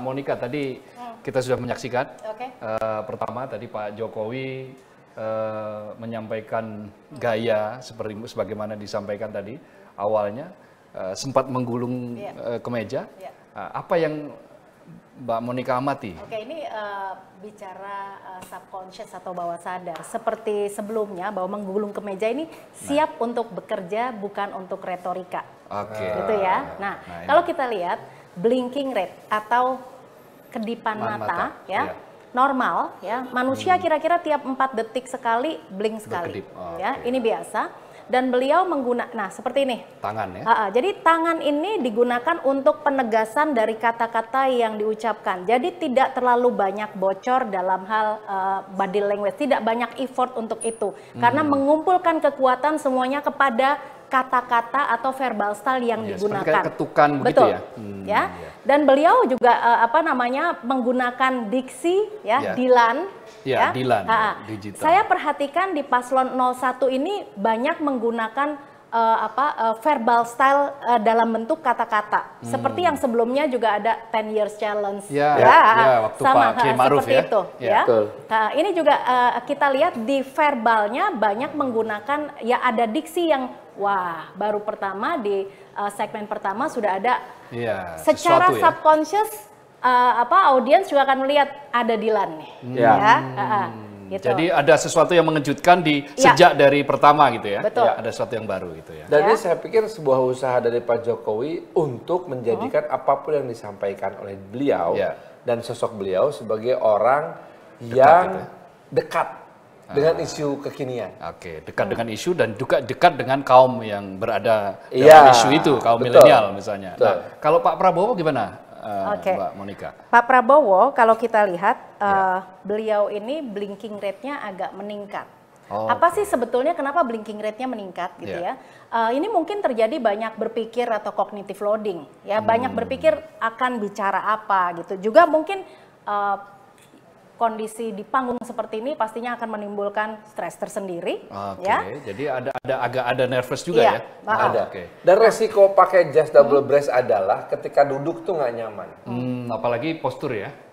Monika tadi hmm. kita sudah menyaksikan okay. uh, eh, pertama tadi Pak Jokowi uh, menyampaikan gaya seperti sebagaimana disampaikan tadi awalnya uh, sempat menggulung yeah. Iya. uh, kemeja yeah. Iya. uh, apa yang Mbak Monika amati. Oke, ini uh, bicara uh, subconscious atau bawah sadar. Seperti sebelumnya bahwa menggulung kemeja ini nah. siap untuk bekerja bukan untuk retorika. Oke. Okay. Gitu ya. Nah, nah, nah kalau kita lihat blinking rate atau kedipan mata, mata ya. Iya. Normal ya. Hmm. Manusia hmm. kira-kira hmm. tiap 4 detik sekali blink sekali. Oh, ya, okay. ini biasa. Dan beliau menggunakan nah seperti ini. Tangan ya. Uh, uh, jadi tangan ini digunakan untuk penegasan dari kata-kata yang diucapkan. Jadi tidak terlalu banyak bocor dalam hal uh, body language, tidak banyak effort untuk itu. Hmm. Karena mengumpulkan kekuatan semuanya kepada kata-kata atau verbal style yang ya, digunakan. Ketukan begitu Betul. ya. Hmm, ya. Iya. Dan beliau juga uh, apa namanya menggunakan diksi ya, iya. Iya, ya. Dilan ya. ya. Dilan. Ha -ha. Digital. Saya perhatikan di paslon 01 ini banyak menggunakan uh, apa uh, verbal style uh, dalam bentuk kata-kata. Hmm. Seperti yang sebelumnya juga ada 10 years challenge. Ya, ya, ya waktu sama Pak Kiai Maruf seperti ya. itu ya. ya. Betul. Ha, ini juga uh, kita lihat di verbalnya banyak menggunakan ya ada diksi yang Wah, baru pertama di uh, segmen pertama sudah ada yeah, secara ya? subconscious uh, apa audiens juga akan melihat ada Dilan nih. hmm. Ya. ya gitu. Jadi ada sesuatu yang mengejutkan di ya. sejak dari pertama gitu ya. Betul. Ya, ada sesuatu yang baru gitu ya. Dan ya. ini saya pikir sebuah usaha dari Pak Jokowi untuk menjadikan oh. apapun yang disampaikan oleh beliau ya. dan sosok beliau sebagai orang dekat yang gitu ya? dekat dengan isu kekinian. Oke, dekat dengan isu dan juga dekat dengan kaum yang berada dalam ya, isu itu, kaum milenial misalnya. Nah, betul. Nah, kalau Pak Prabowo gimana? Uh, eh, okay. Mbak Monika. Pak Prabowo, kalau kita lihat uh, beliau ini blinking rate-nya agak meningkat. Oh, apa okay. sih sebetulnya kenapa blinking rate-nya meningkat gitu yeah. ya? Uh, ini mungkin terjadi banyak berpikir atau cognitive loading ya, hmm. banyak berpikir akan bicara apa gitu. Juga mungkin uh, kondisi di panggung seperti ini pastinya akan menimbulkan stres tersendiri. Oke, okay. ya. jadi ada ada agak ada nervous juga iya, ya. Maaf. Ada. Okay. Dan nah. resiko pakai jas double hmm. breast adalah ketika duduk tuh nggak nyaman. Hmm, apalagi postur ya.